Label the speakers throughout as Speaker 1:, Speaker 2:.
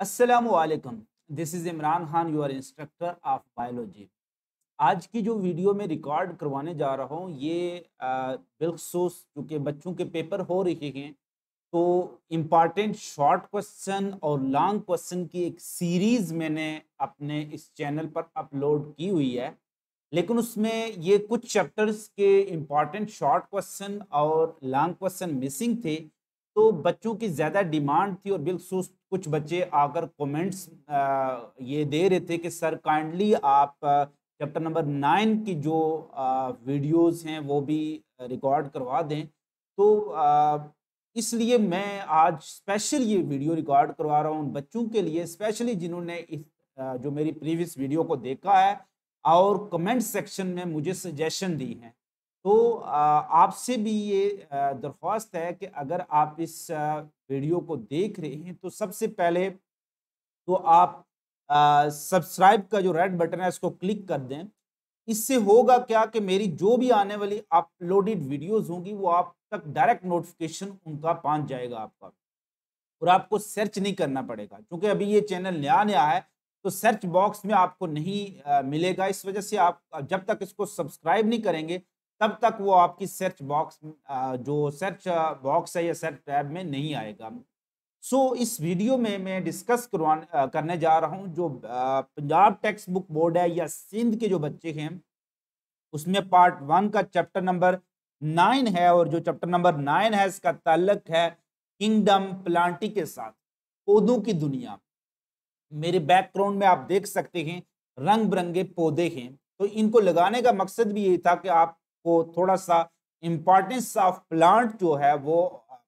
Speaker 1: असलकम this is Imran Khan your instructor of biology आज की जो वीडियो में रिकॉर्ड करवाने जा रहा हूँ ये बिलखसूस क्योंकि बच्चों के पेपर हो रहे हैं तो इम्पॉर्टेंट शॉर्ट क्वेश्चन और लॉन्ग क्वेश्चन की एक सीरीज़ मैंने अपने इस चैनल पर अपलोड की हुई है लेकिन उसमें ये कुछ चैप्टर्स के इम्पॉर्टेंट शॉर्ट क्वेश्चन और लॉन्ग क्वेश्चन मिसिंग थे तो बच्चों की ज़्यादा डिमांड थी और बिलखसूस कुछ बच्चे आकर कमेंट्स ये दे रहे थे कि सर काइंडली आप चैप्टर नंबर नाइन की जो वीडियोस हैं वो भी रिकॉर्ड करवा दें तो इसलिए मैं आज स्पेशल ये वीडियो रिकॉर्ड करवा रहा हूँ उन बच्चों के लिए स्पेशली जिन्होंने इस जो मेरी प्रीवियस वीडियो को देखा है और कमेंट सेक्शन में मुझे सजेशन दी हैं तो आपसे भी ये दरख्वास्त है कि अगर आप इस वीडियो को देख रहे हैं तो सबसे पहले तो आप सब्सक्राइब का जो रेड बटन है इसको क्लिक कर दें इससे होगा क्या कि मेरी जो भी आने वाली अपलोडेड वीडियोस होंगी वो आप तक डायरेक्ट नोटिफिकेशन उनका पहुंच जाएगा आपका और आपको सर्च नहीं करना पड़ेगा क्योंकि अभी ये चैनल नया नया है तो सर्च बॉक्स में आपको नहीं आ, मिलेगा इस वजह से आप जब तक इसको सब्सक्राइब नहीं करेंगे तब तक वो आपकी सर्च बॉक्स जो सर्च बॉक्स है या सर्च टैब में नहीं आएगा सो so, इस वीडियो में मैं डिस्कस करवा करने जा रहा हूँ जो पंजाब टेक्स्ट बुक बोर्ड है या सिंध के जो बच्चे हैं उसमें पार्ट वन का चैप्टर नंबर नाइन है और जो चैप्टर नंबर नाइन है इसका ताल्लक है किंगडम प्लांटी के साथ पौधों की दुनिया मेरे बैकग्राउंड में आप देख सकते हैं रंग बिरंगे पौधे हैं तो इनको लगाने का मकसद भी यही था कि आप आपको थोड़ा सा इम्पॉर्टेंस ऑफ प्लांट जो है वो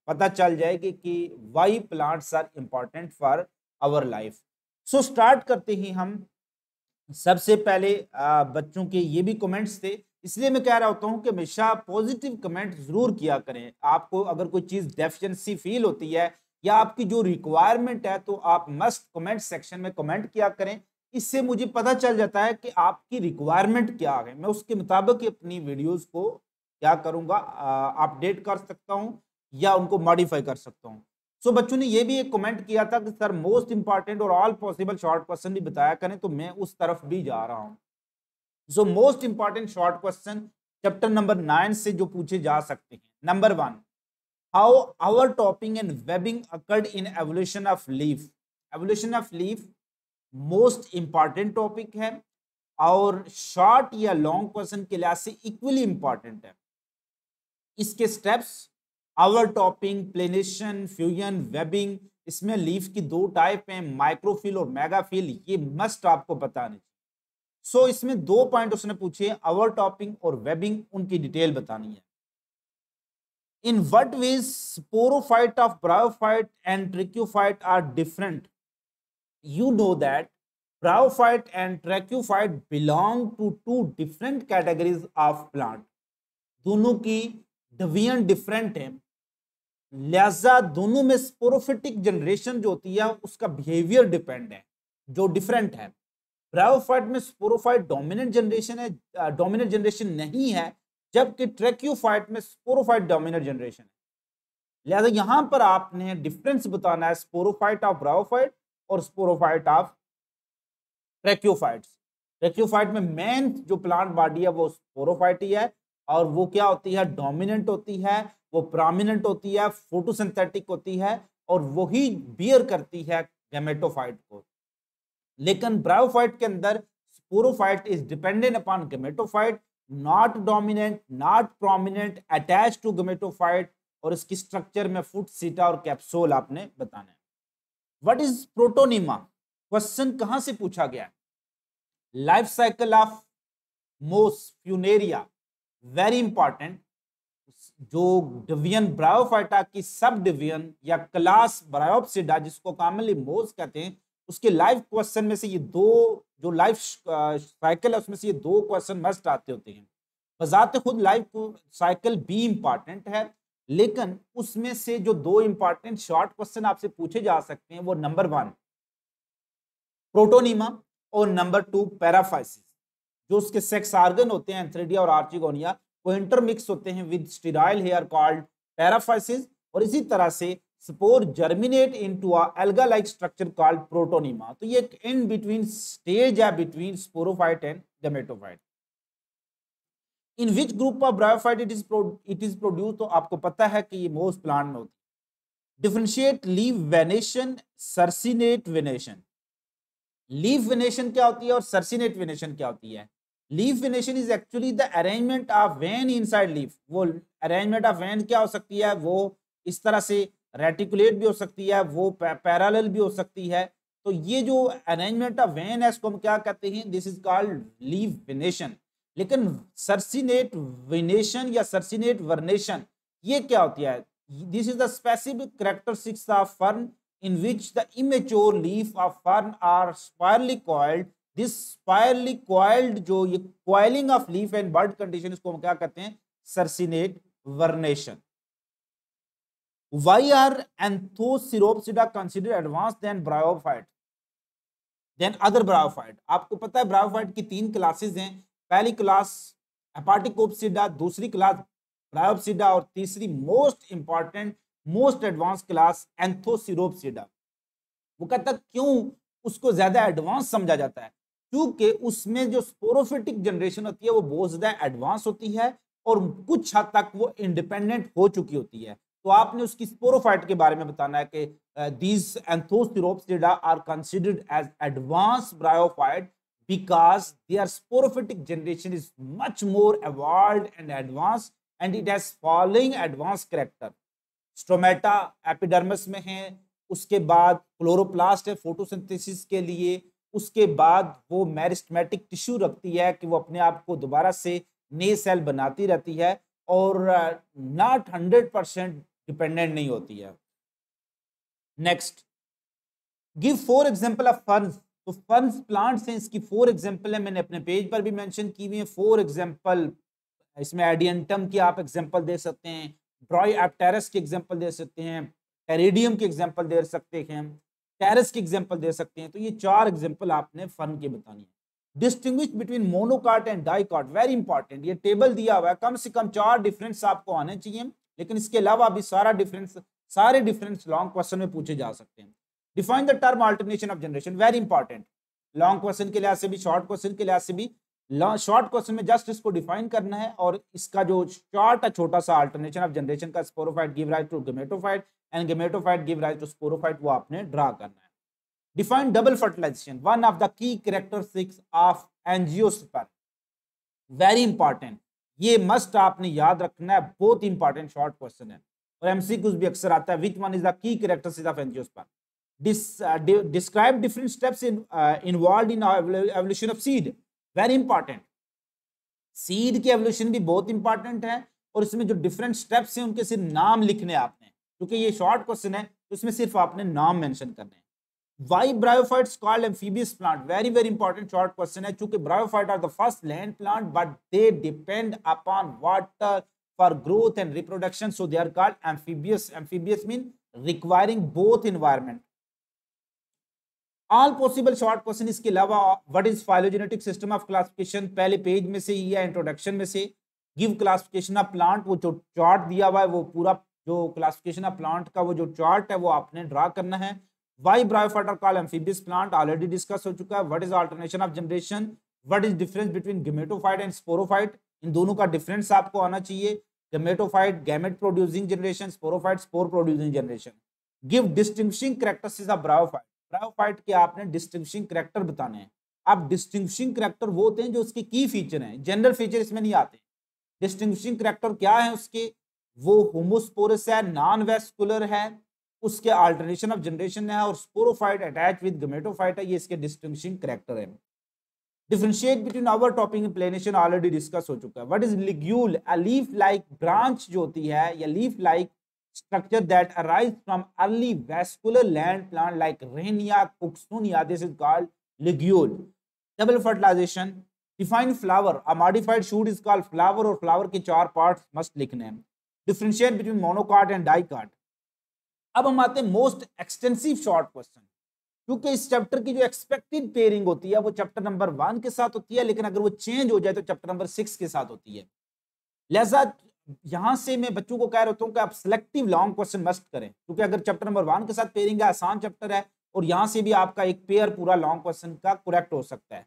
Speaker 1: पता चल जाएगी कि why plants are important for our life so start करते ही हम सबसे पहले बच्चों के ये भी कमेंट्स थे इसलिए मैं कह रहा होता हूँ कि हमेशा पॉजिटिव कमेंट ज़रूर किया करें आपको अगर कोई चीज़ डेफिशेंसी फील होती है या आपकी जो रिक्वायरमेंट है तो आप मस्ट कमेंट सेक्शन में कमेंट किया करें इससे मुझे पता चल जाता है कि आपकी रिक्वायरमेंट क्या है मैं उसके मुताबिक अपनी वीडियोस को क्या करूँगा अपडेट कर सकता हूं या उनको मॉडिफाई कर सकता हूं सो बच्चों ने ये भी एक कमेंट किया था कि सर मोस्ट इंपॉर्टेंट और ऑल पॉसिबल शॉर्ट क्वेश्चन भी बताया करें तो मैं उस तरफ भी जा रहा हूँ so most important short question chapter number nine से जो पूछे जा सकते हैं number one how overtopping and webbing occurred in evolution of leaf evolution of leaf most important topic है और शॉर्ट या लॉन्ग क्वेश्चन के लिहाज से इक्वली इंपॉर्टेंट है इसके steps overtopping planation fusion webbing इसमें लीफ की दो टाइप हैं माइक्रोफिल और मेगाफिल ये मस्ट आपको बताने सो so, इसमें दो पॉइंट उसने पूछे आवर टॉपिंग और वेबिंग उनकी डिटेल बतानी है in what ways sporophyte of bryophyte and pteridophyte are different you know that bryophyte and tracheophyte belong to two different categories of plant. दोनों की डिवीजन डिफरेंट है लिहाजा दोनों में स्पोरोफिटिक जनरेशन जो होती है उसका बिहेवियर डिपेंड है जो डिफरेंट है ब्रायोफाइट में स्पोरोफाइट डोमिनेंट जनरेशन है डोमिनेंट जनरेशन नहीं है जबकि ट्रैक्यूफाइट में स्पोरोफाइट डोमिनेंट जनरेशन है लिहाजा यहाँ पर आपने डिफरेंस बताना है स्पोरोफाइट ऑफ ब्रायोफाइट और स्पोरोफाइट ऑफ रेक्यूफाइट्स रेक्यूफाइट में मेन जो प्लांट बॉडी है वो स्पोरोफाइट ही है और वो क्या होती है डोमिनेंट होती है वो प्रामिनेंट होती है फोटोसिंथेटिक होती है और वही बियर करती है गेमेटोफाइट को लेकिन ब्रायोफाइट के अंदर sporophyte is dependent upon gametophyte not dominant not prominent attach to gametophyte और इसकी स्ट्रक्चर में फूट सीटा और कैप्सूल आपने बताना है व्हाट इज प्रोटोनिमा क्वेश्चन कहां से पूछा गया है life cycle of moss funaria very important जो डिवियन ब्रायोफाइटा की सब डिवियन या क्लास ब्रायोपसिडा जिसको कॉमनली मोस कहते हैं उसके लाइफ क्वेश्चन में से ये दो जो लाइफ साइकिल है उसमें से ये दो क्वेश्चन मस्ट आते होते हैं बजाते खुद लाइफ साइकिल भी इंपॉर्टेंट है लेकिन उसमें से जो दो इंपॉर्टेंट शॉर्ट क्वेश्चन आपसे पूछे जा सकते हैं वो नंबर वन प्रोटोनिमा और नंबर टू पैराफाइसिस जो उसके सेक्स आर्गन होते हैं एंथ्रेडिया और आर्चिगोनिया वो इंटरमिक्स होते हैं with sterile hair called paraphyses और इसी तरह से spore germinate into alga like structure called protonema तो ये एक इन बिटवीन स्टेज है between sporophyte and gametophyte in which group of bryophyte it is it is produce तो आपको पता है कि ये मोस प्लांट में होती है differentiate leaf venation circinate venation leaf venation क्या होती है और सरसिनेट वेनेशन क्या होती है leaf venation is actually the arrangement of vein inside leaf वो अरेंजमेंट ऑफ वेन क्या हो सकती है वो इस तरह से रेटिकुलेट भी हो सकती है वो पैरल भी हो सकती है तो ये जो अरेंजमेंट ऑफ वेन है इसको हम क्या कहते हैं this is called leaf venation लेकिन सर्सिनेट विनेशन या सर्सिनेट वर्नेशन ये क्या होती है this is the specific characteristics of fern in which the immature leaf of fern are spirally coiled this spirally coiled जो ये coiling of leaf and bud condition इसको हम क्या कहते हैं circinate vernation why are anthocerotopsida consider advance than bryophyte than other bryophyte आपको पता है ब्रायोफाइट की तीन क्लासेस हैं पहली क्लास हेपाटिक दूसरी क्लास प्रायोपसिडा और तीसरी most important most advance class anthocerotopsida वो कहता क्यों उसको ज्यादा एडवांस समझा जाता है क्योंकि उसमें जो स्पोरोफिटिक जनरेशन होती है वो बहुत ज्यादा एडवांस होती है और कुछ हद तक वो इंडिपेंडेंट हो चुकी होती है तो आपने उसकी स्पोरोफाइट के बारे में बताना है कि these anthocerotopsida are considered as advance bryophyte because their sporophytic generation is much more evolved and advance and it has following advance character stomata epidermis में है उसके बाद क्लोरोप्लास्ट है फोटोसिंथेसिस के लिए उसके बाद वो मैरिस्टमेटिक टिश्यू रखती है कि वो अपने आप को दोबारा से नए सेल बनाती रहती है और नॉट हंड्रेड परसेंट डिपेंडेंट नहीं होती है next give four example of फंड तो फन प्लांट्स हैं इसकी फोर एग्जाम्पल है मैंने अपने पेज पर भी मेंशन की हुई है फोर एग्जांपल इसमें एडियंटम की आप एग्जाम्पल दे सकते हैं ड्रॉय आप टेरस की एग्जांपल दे सकते हैं टेरेडियम की एग्जांपल दे सकते हैं टेरस की एग्जांपल दे सकते हैं तो ये चार एग्जाम्पल आपने फन की बतानी है distinguish between monocot and dicot very important ये टेबल दिया हुआ है कम से कम चार डिफरेंस आपको आने चाहिए लेकिन इसके अलावा भी सारा डिफरेंस सारे डिफरेंस लॉन्ग क्वेश्चन में पूछे जा सकते हैं define the term alternation of generation very important long question के लिहाज से भी शॉर्ट क्वेश्चन के लिहाज से भी शॉर्ट क्वेश्चन में जस्ट इसको डिफाइन करना है और इसका जो शॉर्ट है छोटा सा अल्टरनेशन ऑफ जनरेशन का sporophyte give rise to gametophyte and gametophyte give rise to sporophyte वो आपने ड्रा करना है define double fertilization one of the key characteristics of angiosperm very important ये मस्ट आपने याद रखना है बहुत इंपॉर्टेंट शॉर्ट क्वेश्चन है और एमसीक्यूज भी अक्सर आता है which one is the key characteristics of angiosperm dis, uh, de describe different steps in, uh, involved in evolution of seed very important seed की evolution भी बहुत important है और इसमें जो different steps हैं उनके सिर्फ नाम लिखने आपने क्योंकि ये short question है तो इसमें सिर्फ आपने नाम mention करने हैं why bryophytes called amphibious plant very very important short question है क्योंकि bryophytes are the first land plant but they depend upon water for growth and reproduction so they are called amphibious amphibious mean requiring both environment all possible short question इसके अलावा what is phylogenetic system of classification पहले page में से या introduction में से give classification of plant वो जो चार्ट दिया हुआ है वो पूरा जो क्लासिफिकेशन ऑफ प्लांट का वो जो चार्ट है वो आपने ड्रा करना है why bryophyta call amphibious plant already discuss हो चुका है what is alternation of generation what is difference between gametophyte and sporophyte इन दोनों का डिफरेंस आपको आना चाहिए gametophyte gamete producing generation sporophyte spore producing generation give distinguishing characteristics of bryophyte bryophyte के आपने डिस्टिंग्विशिंग करेक्टर बताने हैं अब डिस्टिंग्विशिंग करेक्टर वो होते हैं जो उसके की फीचर हैं जनरल फीचर इसमें नहीं आते डिस्टिंग्विशिंग करेक्टर क्या है उसके वो होमोस्पोरस है नॉन वेस्कुलर है उसके अल्टरनेशन ऑफ जनरेशन है और स्पोरोफाइट अटैच विद गमेटोफाइट है ये इसके डिस्टिंग्विशिंग करेक्टर है differentiate between overtopping planation already discuss हो चुका है what is ligule a leaf like branch जो होती है या leaf like structure that arise from early vascular land plant like Rhenia cooksonia. This is called ligule. Double fertilization. Define flower. A modified shoot is called flower or flower के चार parts must लिखने हैं. Differentiate between monocot and dicot. अब हम आते हैं most extensive short question क्योंकि इस चैप्टर की जो एक्सपेक्टेड पेयरिंग होती है वो चैप्टर नंबर वन के साथ होती है लेकिन अगर वो चेंज हो जाए तो चैप्टर नंबर सिक्स के साथ होती है लिहाजा यहां से मैं बच्चों को कह रहा हूँ कि आप सिलेक्टिव लॉन्ग क्वेश्चन मस्ट करें क्योंकि अगर चैप्टर नंबर वन के साथ पेयरिंग है आसान चैप्टर है और यहां से भी आपका एक पेयर पूरा लॉन्ग क्वेश्चन का करेक्ट हो सकता है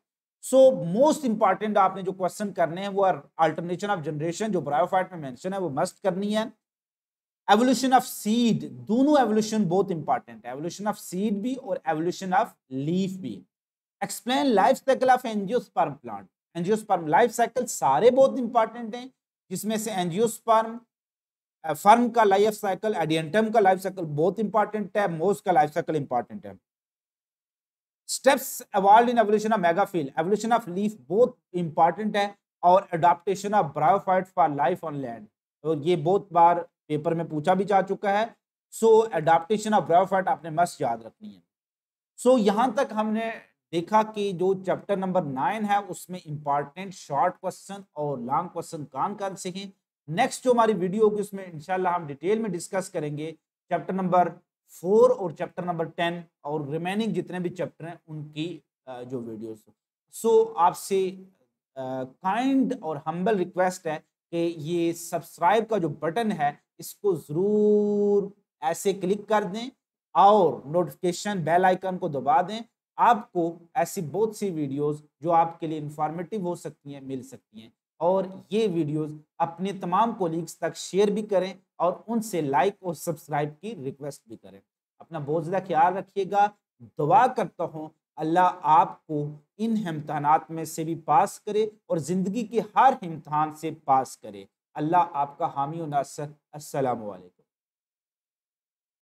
Speaker 1: सो मोस्ट इंपॉर्टेंट आपने जो क्वेश्चन करने हैं वो अल्टरनेशन ऑफ जनरेशन जो ब्रायोफाइट में मेंशन है वो मस्ट करनी है एवोल्यूशन ऑफ सीड दोनों एवोल्यूशन बहुत इंपॉर्टेंट है एवोल्यूशन ऑफ सीड भी और एवोल्यूशन ऑफ लीफ भी explain life cycle of angiosperm plant angiosperm life cycle सारे बहुत इंपॉर्टेंट हैं जिसमें से एंजियोस्पर्म फर्म का लाइफ साइकिल एडियंटम का लाइफ साइकिल बहुत इंपॉर्टेंट है मोस का लाइफ साइकिल इंपॉर्टेंट है steps evolve in evolution of megaphyll evolution of leaf बहुत इंपॉर्टेंट है और adaptation of bryophyte for life on land और ये बहुत बार पेपर में पूछा भी जा चुका है सो एडाप्टेशन ऑफ ब्रायोफाइट आपने मस्ट याद रखनी है सो so, यहाँ तक हमने देखा कि जो चैप्टर नंबर नाइन है उसमें इंपॉर्टेंट शॉर्ट क्वेश्चन और लॉन्ग क्वेश्चन कौन कौन से हैं नेक्स्ट जो हमारी वीडियो होगी उसमें इंशाल्लाह हम डिटेल में डिस्कस करेंगे चैप्टर नंबर फोर और चैप्टर नंबर टेन और रिमेनिंग जितने भी चैप्टर हैं उनकी जो वीडियो सो so, आपसे काइंड और हम्बल रिक्वेस्ट है कि ये सब्सक्राइब का जो बटन है इसको ज़रूर ऐसे क्लिक कर दें और नोटिफिकेशन बेल आइकन को दबा दें आपको ऐसी बहुत सी वीडियोस जो आपके लिए इन्फॉर्मेटिव हो सकती हैं मिल सकती हैं और ये वीडियोस अपने तमाम कोलीग्स तक शेयर भी करें और उनसे लाइक और सब्सक्राइब की रिक्वेस्ट भी करें अपना बहुत ज़्यादा ख्याल रखिएगा दुआ करता हूँ अल्लाह आपको इन इम्तहानात में से भी पास करे और ज़िंदगी के हर इम्तहान से पास करे अल्लाह आपका हामी और नासर असलकम